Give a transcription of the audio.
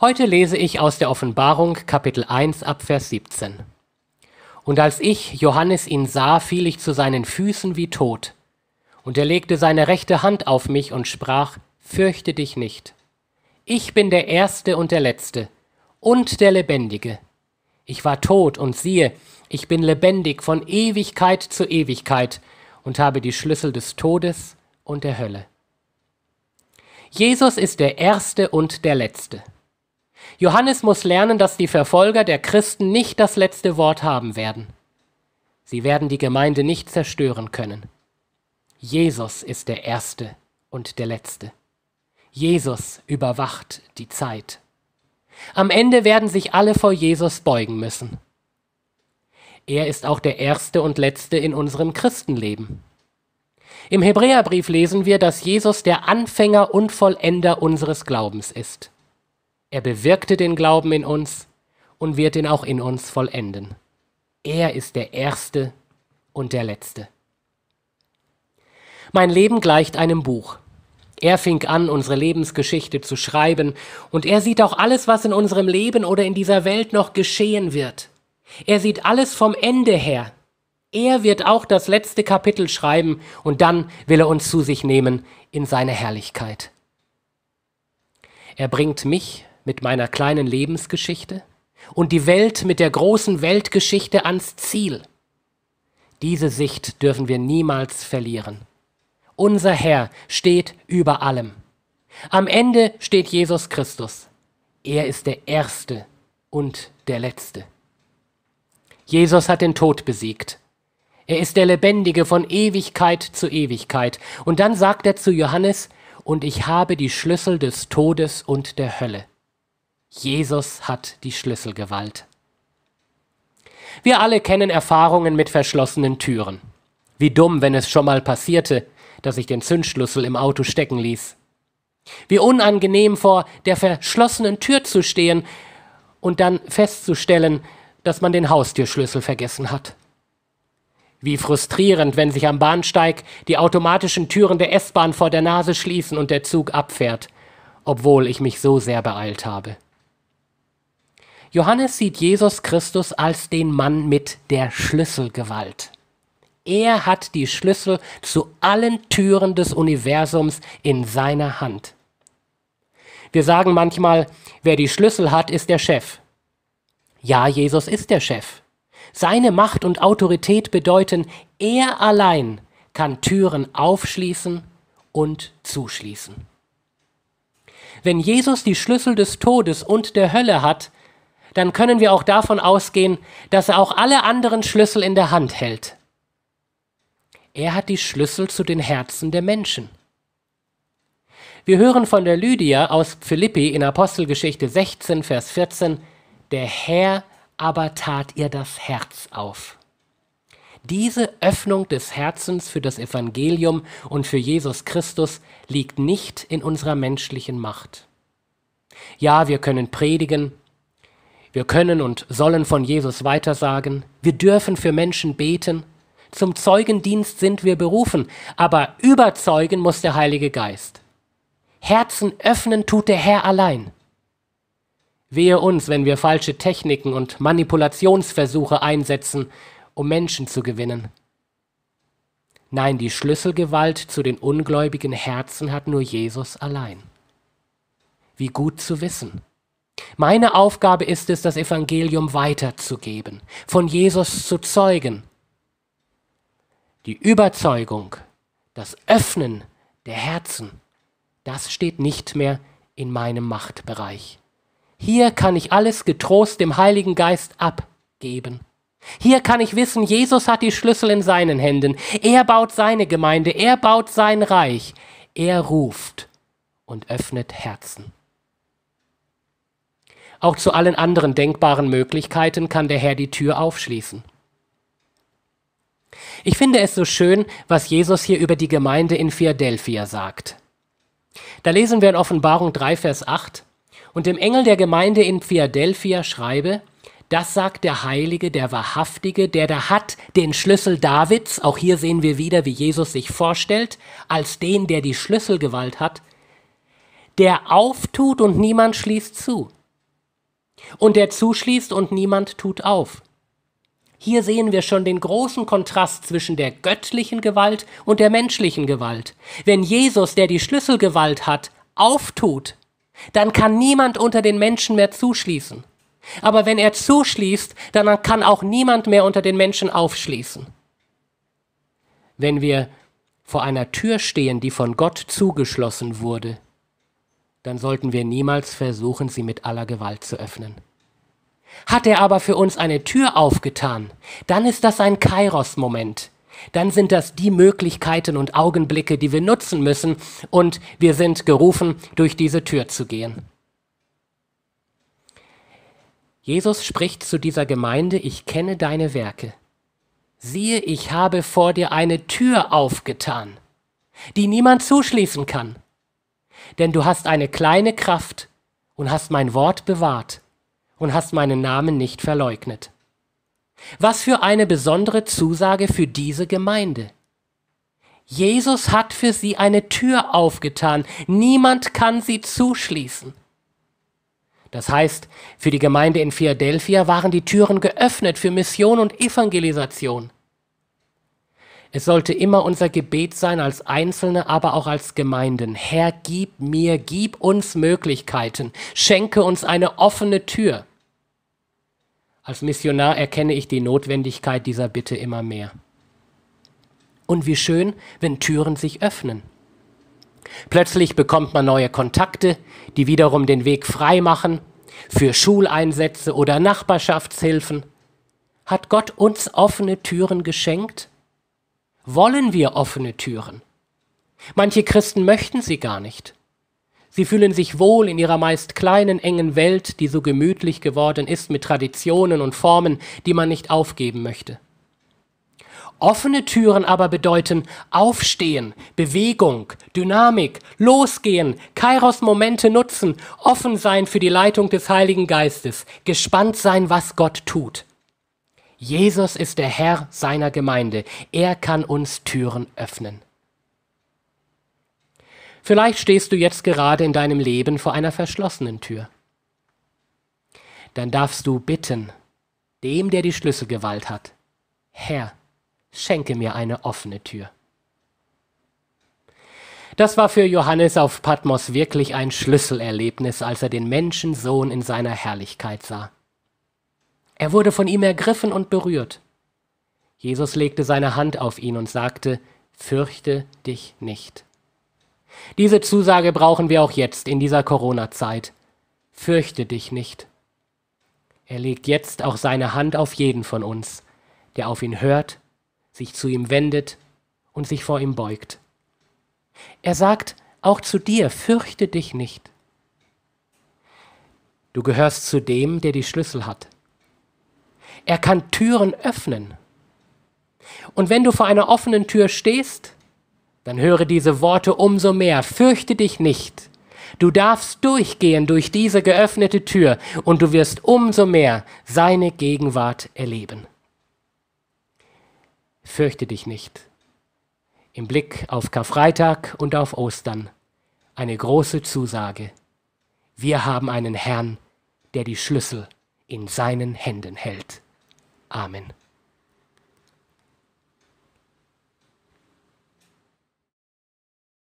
Heute lese ich aus der Offenbarung Kapitel 1 ab Vers 17. Und als ich, Johannes, ihn sah, fiel ich zu seinen Füßen wie tot. Und er legte seine rechte Hand auf mich und sprach, Fürchte dich nicht. Ich bin der Erste und der Letzte und der Lebendige. Ich war tot und siehe, ich bin lebendig von Ewigkeit zu Ewigkeit und habe die Schlüssel des Todes und der Hölle. Jesus ist der Erste und der Letzte. Johannes muss lernen, dass die Verfolger der Christen nicht das letzte Wort haben werden. Sie werden die Gemeinde nicht zerstören können. Jesus ist der Erste und der Letzte. Jesus überwacht die Zeit. Am Ende werden sich alle vor Jesus beugen müssen. Er ist auch der Erste und Letzte in unserem Christenleben. Im Hebräerbrief lesen wir, dass Jesus der Anfänger und Vollender unseres Glaubens ist. Er bewirkte den Glauben in uns und wird ihn auch in uns vollenden. Er ist der Erste und der Letzte. Mein Leben gleicht einem Buch. Er fing an, unsere Lebensgeschichte zu schreiben, und er sieht auch alles, was in unserem Leben oder in dieser Welt noch geschehen wird. Er sieht alles vom Ende her. Er wird auch das letzte Kapitel schreiben, und dann will er uns zu sich nehmen in seine Herrlichkeit. Er bringt mich mit meiner kleinen Lebensgeschichte und die Welt mit der großen Weltgeschichte ans Ziel. Diese Sicht dürfen wir niemals verlieren. Unser Herr steht über allem. Am Ende steht Jesus Christus. Er ist der Erste und der Letzte. Jesus hat den Tod besiegt. Er ist der Lebendige von Ewigkeit zu Ewigkeit. Und dann sagt er zu Johannes, und ich habe die Schlüssel des Todes und der Hölle. Jesus hat die Schlüsselgewalt. Wir alle kennen Erfahrungen mit verschlossenen Türen. Wie dumm, wenn es schon mal passierte, dass ich den Zündschlüssel im Auto stecken ließ. Wie unangenehm vor der verschlossenen Tür zu stehen und dann festzustellen, dass man den Haustürschlüssel vergessen hat. Wie frustrierend, wenn sich am Bahnsteig die automatischen Türen der S-Bahn vor der Nase schließen und der Zug abfährt, obwohl ich mich so sehr beeilt habe. Johannes sieht Jesus Christus als den Mann mit der Schlüsselgewalt. Er hat die Schlüssel zu allen Türen des Universums in seiner Hand. Wir sagen manchmal, wer die Schlüssel hat, ist der Chef. Ja, Jesus ist der Chef. Seine Macht und Autorität bedeuten, er allein kann Türen aufschließen und zuschließen. Wenn Jesus die Schlüssel des Todes und der Hölle hat, dann können wir auch davon ausgehen, dass er auch alle anderen Schlüssel in der Hand hält. Er hat die Schlüssel zu den Herzen der Menschen. Wir hören von der Lydia aus Philippi in Apostelgeschichte 16, Vers 14, der Herr aber tat ihr das Herz auf. Diese Öffnung des Herzens für das Evangelium und für Jesus Christus liegt nicht in unserer menschlichen Macht. Ja, wir können predigen, wir können und sollen von Jesus weitersagen. Wir dürfen für Menschen beten. Zum Zeugendienst sind wir berufen, aber überzeugen muss der Heilige Geist. Herzen öffnen tut der Herr allein. Wehe uns, wenn wir falsche Techniken und Manipulationsversuche einsetzen, um Menschen zu gewinnen. Nein, die Schlüsselgewalt zu den ungläubigen Herzen hat nur Jesus allein. Wie gut zu wissen, meine Aufgabe ist es, das Evangelium weiterzugeben, von Jesus zu zeugen. Die Überzeugung, das Öffnen der Herzen, das steht nicht mehr in meinem Machtbereich. Hier kann ich alles getrost dem Heiligen Geist abgeben. Hier kann ich wissen, Jesus hat die Schlüssel in seinen Händen. Er baut seine Gemeinde, er baut sein Reich. Er ruft und öffnet Herzen. Auch zu allen anderen denkbaren Möglichkeiten kann der Herr die Tür aufschließen. Ich finde es so schön, was Jesus hier über die Gemeinde in Philadelphia sagt. Da lesen wir in Offenbarung 3, Vers 8, und dem Engel der Gemeinde in Philadelphia schreibe, das sagt der Heilige, der Wahrhaftige, der da hat den Schlüssel Davids, auch hier sehen wir wieder, wie Jesus sich vorstellt, als den, der die Schlüsselgewalt hat, der auftut und niemand schließt zu, und der zuschließt und niemand tut auf. Hier sehen wir schon den großen Kontrast zwischen der göttlichen Gewalt und der menschlichen Gewalt. Wenn Jesus, der die Schlüsselgewalt hat, auftut, dann kann niemand unter den Menschen mehr zuschließen. Aber wenn er zuschließt, dann kann auch niemand mehr unter den Menschen aufschließen. Wenn wir vor einer Tür stehen, die von Gott zugeschlossen wurde, dann sollten wir niemals versuchen, sie mit aller Gewalt zu öffnen. Hat er aber für uns eine Tür aufgetan, dann ist das ein Kairos-Moment. Dann sind das die Möglichkeiten und Augenblicke, die wir nutzen müssen, und wir sind gerufen, durch diese Tür zu gehen. Jesus spricht zu dieser Gemeinde, ich kenne deine Werke. Siehe, ich habe vor dir eine Tür aufgetan, die niemand zuschließen kann denn du hast eine kleine Kraft und hast mein Wort bewahrt und hast meinen Namen nicht verleugnet. Was für eine besondere Zusage für diese Gemeinde. Jesus hat für sie eine Tür aufgetan, niemand kann sie zuschließen. Das heißt, für die Gemeinde in Philadelphia waren die Türen geöffnet für Mission und Evangelisation. Es sollte immer unser Gebet sein als Einzelne, aber auch als Gemeinden. Herr, gib mir, gib uns Möglichkeiten, schenke uns eine offene Tür. Als Missionar erkenne ich die Notwendigkeit dieser Bitte immer mehr. Und wie schön, wenn Türen sich öffnen. Plötzlich bekommt man neue Kontakte, die wiederum den Weg frei machen für Schuleinsätze oder Nachbarschaftshilfen. Hat Gott uns offene Türen geschenkt? wollen wir offene Türen. Manche Christen möchten sie gar nicht. Sie fühlen sich wohl in ihrer meist kleinen, engen Welt, die so gemütlich geworden ist mit Traditionen und Formen, die man nicht aufgeben möchte. Offene Türen aber bedeuten Aufstehen, Bewegung, Dynamik, Losgehen, Kairos-Momente nutzen, offen sein für die Leitung des Heiligen Geistes, gespannt sein, was Gott tut. Jesus ist der Herr seiner Gemeinde. Er kann uns Türen öffnen. Vielleicht stehst du jetzt gerade in deinem Leben vor einer verschlossenen Tür. Dann darfst du bitten, dem, der die Schlüsselgewalt hat, Herr, schenke mir eine offene Tür. Das war für Johannes auf Patmos wirklich ein Schlüsselerlebnis, als er den Menschensohn in seiner Herrlichkeit sah. Er wurde von ihm ergriffen und berührt. Jesus legte seine Hand auf ihn und sagte, Fürchte dich nicht. Diese Zusage brauchen wir auch jetzt in dieser Corona-Zeit. Fürchte dich nicht. Er legt jetzt auch seine Hand auf jeden von uns, der auf ihn hört, sich zu ihm wendet und sich vor ihm beugt. Er sagt auch zu dir, fürchte dich nicht. Du gehörst zu dem, der die Schlüssel hat er kann Türen öffnen. Und wenn du vor einer offenen Tür stehst, dann höre diese Worte umso mehr. Fürchte dich nicht. Du darfst durchgehen durch diese geöffnete Tür und du wirst umso mehr seine Gegenwart erleben. Fürchte dich nicht. Im Blick auf Karfreitag und auf Ostern eine große Zusage. Wir haben einen Herrn, der die Schlüssel in seinen Händen hält. Amen.